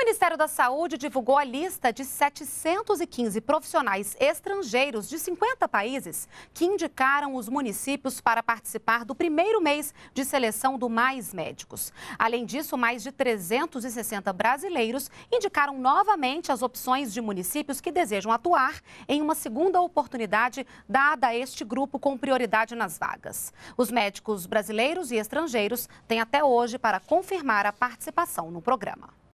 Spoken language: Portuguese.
O Ministério da Saúde divulgou a lista de 715 profissionais estrangeiros de 50 países que indicaram os municípios para participar do primeiro mês de seleção do Mais Médicos. Além disso, mais de 360 brasileiros indicaram novamente as opções de municípios que desejam atuar em uma segunda oportunidade dada a este grupo com prioridade nas vagas. Os médicos brasileiros e estrangeiros têm até hoje para confirmar a participação no programa.